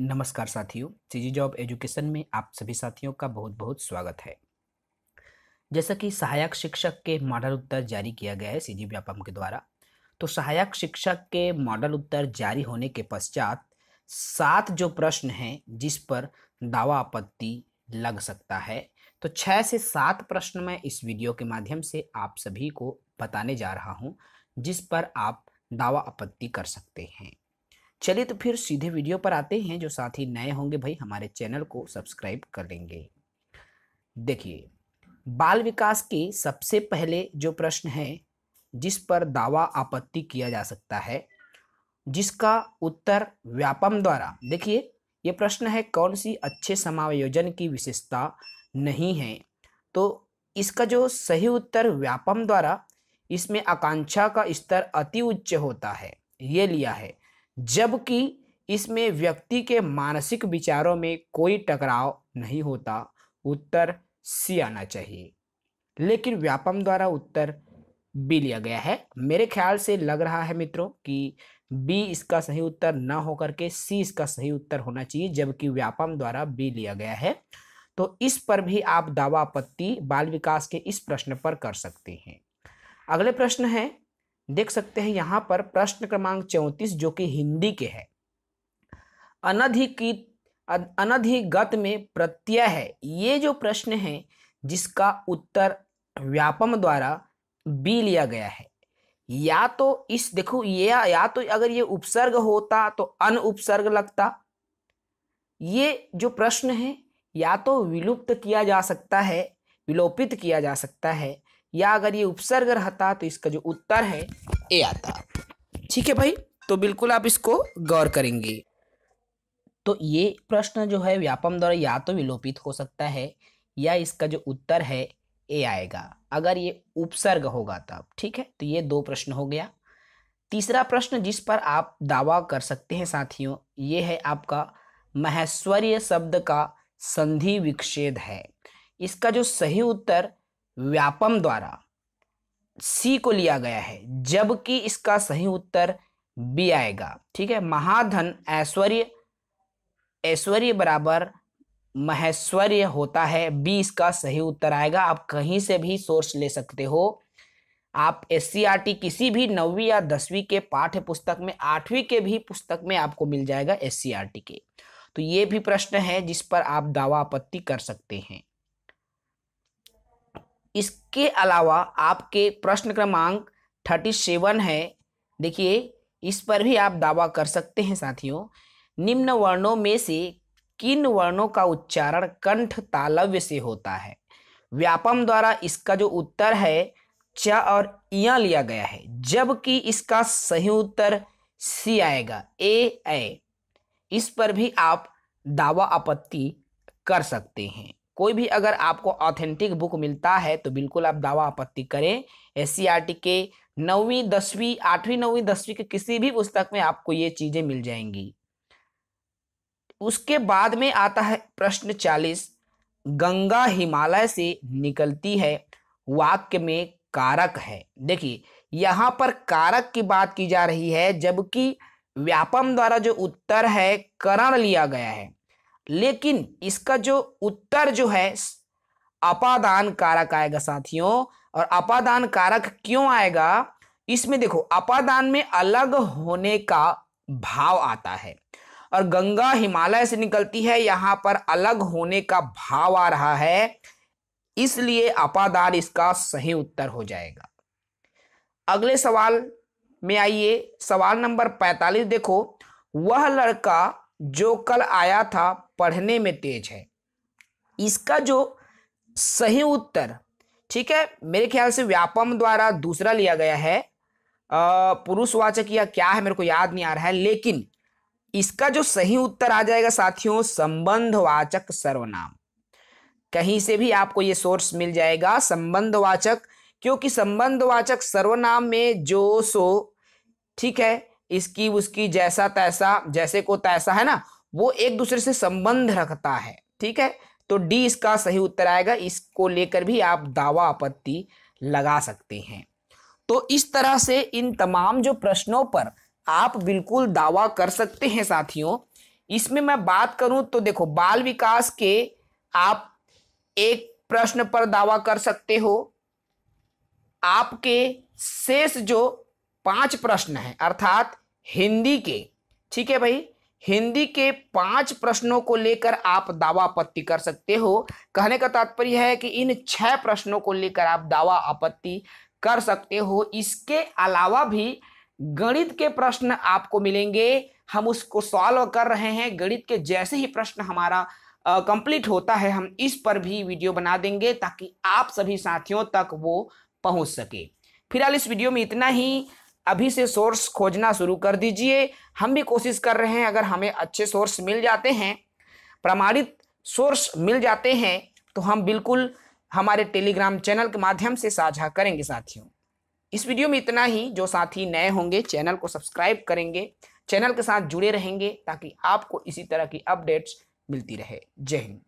नमस्कार साथियों CG job education में आप सभी साथियों का बहुत बहुत स्वागत है जैसा कि सहायक शिक्षक के मॉडल उत्तर जारी किया गया है सीजी व्यापम के द्वारा तो सहायक शिक्षक के मॉडल उत्तर जारी होने के पश्चात सात जो प्रश्न हैं जिस पर दावा आपत्ति लग सकता है तो छः से सात प्रश्न मैं इस वीडियो के माध्यम से आप सभी को बताने जा रहा हूँ जिस पर आप दावा आपत्ति कर सकते हैं चलिए तो फिर सीधे वीडियो पर आते हैं जो साथी नए होंगे भाई हमारे चैनल को सब्सक्राइब कर लेंगे देखिए बाल विकास के सबसे पहले जो प्रश्न है जिस पर दावा आपत्ति किया जा सकता है जिसका उत्तर व्यापम द्वारा देखिए ये प्रश्न है कौन सी अच्छे समायोजन की विशेषता नहीं है तो इसका जो सही उत्तर व्यापम द्वारा इसमें आकांक्षा का स्तर अति उच्च होता है ये लिया है जबकि इसमें व्यक्ति के मानसिक विचारों में कोई टकराव नहीं होता उत्तर सी आना चाहिए लेकिन व्यापम द्वारा उत्तर बी लिया गया है मेरे ख्याल से लग रहा है मित्रों कि बी इसका सही उत्तर न होकर के सी इसका सही उत्तर होना चाहिए जबकि व्यापम द्वारा बी लिया गया है तो इस पर भी आप दावा आपत्ति बाल विकास के इस प्रश्न पर कर सकते हैं अगले प्रश्न है देख सकते हैं यहाँ पर प्रश्न क्रमांक चौंतीस जो कि हिंदी के है अनधिकृत अनधिगत में प्रत्यय है ये जो प्रश्न है जिसका उत्तर व्यापम द्वारा बी लिया गया है या तो इस देखो ये या, या तो अगर ये उपसर्ग होता तो अन उपसर्ग लगता ये जो प्रश्न है या तो विलुप्त किया जा सकता है विलोपित किया जा सकता है या अगर ये उपसर्ग रहता तो इसका जो उत्तर है ए आता ठीक है भाई तो बिल्कुल आप इसको गौर करेंगे तो ये प्रश्न जो है व्यापम द्वारा या तो विलोपित हो सकता है या इसका जो उत्तर है ए आएगा अगर ये उपसर्ग होगा तब ठीक है तो ये दो प्रश्न हो गया तीसरा प्रश्न जिस पर आप दावा कर सकते हैं साथियों ये है आपका महेश्वर्य शब्द का संधि विक्षेद है इसका जो सही उत्तर व्यापम द्वारा सी को लिया गया है जबकि इसका सही उत्तर बी आएगा ठीक है महाधन ऐश्वर्य ऐश्वर्य बराबर महेश्वर्य होता है बी इसका सही उत्तर आएगा आप कहीं से भी सोर्स ले सकते हो आप एस सी आर टी किसी भी नौवीं या दसवीं के पाठ्य पुस्तक में आठवीं के भी पुस्तक में आपको मिल जाएगा एस सी आर टी के तो ये भी प्रश्न है जिस पर आप दावा आपत्ति कर सकते हैं इसके अलावा आपके प्रश्न क्रमांक थर्टी सेवन है देखिए इस पर भी आप दावा कर सकते हैं साथियों निम्न वर्णों में से किन वर्णों का उच्चारण कंठ तालव्य से होता है व्यापम द्वारा इसका जो उत्तर है च और इया लिया गया है जबकि इसका सही उत्तर सी आएगा ए ए इस पर भी आप दावा आपत्ति कर सकते हैं कोई भी अगर आपको ऑथेंटिक बुक मिलता है तो बिल्कुल आप दावा आपत्ति करें एस के नौवीं दसवीं आठवीं नौवीं दसवीं के किसी भी पुस्तक में आपको ये चीज़ें मिल जाएंगी उसके बाद में आता है प्रश्न चालीस गंगा हिमालय से निकलती है वाक्य में कारक है देखिए यहाँ पर कारक की बात की जा रही है जबकि व्यापम द्वारा जो उत्तर है करण लिया गया है लेकिन इसका जो उत्तर जो है अपादान कारक आएगा साथियों और अपादान कारक क्यों आएगा इसमें देखो अपादान में अलग होने का भाव आता है और गंगा हिमालय से निकलती है यहां पर अलग होने का भाव आ रहा है इसलिए अपादान इसका सही उत्तर हो जाएगा अगले सवाल में आइए सवाल नंबर 45 देखो वह लड़का जो कल आया था पढ़ने में तेज है इसका जो सही उत्तर ठीक है मेरे ख्याल से व्यापम द्वारा दूसरा लिया गया है पुरुषवाचक या क्या है मेरे को याद नहीं आ रहा है लेकिन इसका जो सही उत्तर आ जाएगा साथियों संबंधवाचक सर्वनाम कहीं से भी आपको ये सोर्स मिल जाएगा संबंधवाचक क्योंकि संबंधवाचक सर्वनाम में जो सो ठीक है इसकी उसकी जैसा तैसा जैसे को तैसा है ना वो एक दूसरे से संबंध रखता है ठीक है तो डी इसका सही उत्तर आएगा इसको लेकर भी आप दावा आपत्ति लगा सकते हैं तो इस तरह से इन तमाम जो प्रश्नों पर आप बिल्कुल दावा कर सकते हैं साथियों इसमें मैं बात करूं तो देखो बाल विकास के आप एक प्रश्न पर दावा कर सकते हो आपके शेष जो पांच प्रश्न हैं अर्थात हिंदी के ठीक है भाई हिंदी के पांच प्रश्नों को लेकर आप दावा आपत्ति कर सकते हो कहने का तात्पर्य है कि इन छह प्रश्नों को लेकर आप दावा आपत्ति कर सकते हो इसके अलावा भी गणित के प्रश्न आपको मिलेंगे हम उसको सॉल्व कर रहे हैं गणित के जैसे ही प्रश्न हमारा कंप्लीट होता है हम इस पर भी वीडियो बना देंगे ताकि आप सभी साथियों तक वो पहुंच सके फिलहाल इस वीडियो में इतना ही अभी से सोर्स खोजना शुरू कर दीजिए हम भी कोशिश कर रहे हैं अगर हमें अच्छे सोर्स मिल जाते हैं प्रमाणित सोर्स मिल जाते हैं तो हम बिल्कुल हमारे टेलीग्राम चैनल के माध्यम से साझा करेंगे साथियों इस वीडियो में इतना ही जो साथी नए होंगे चैनल को सब्सक्राइब करेंगे चैनल के साथ जुड़े रहेंगे ताकि आपको इसी तरह की अपडेट्स मिलती रहे जय हिंद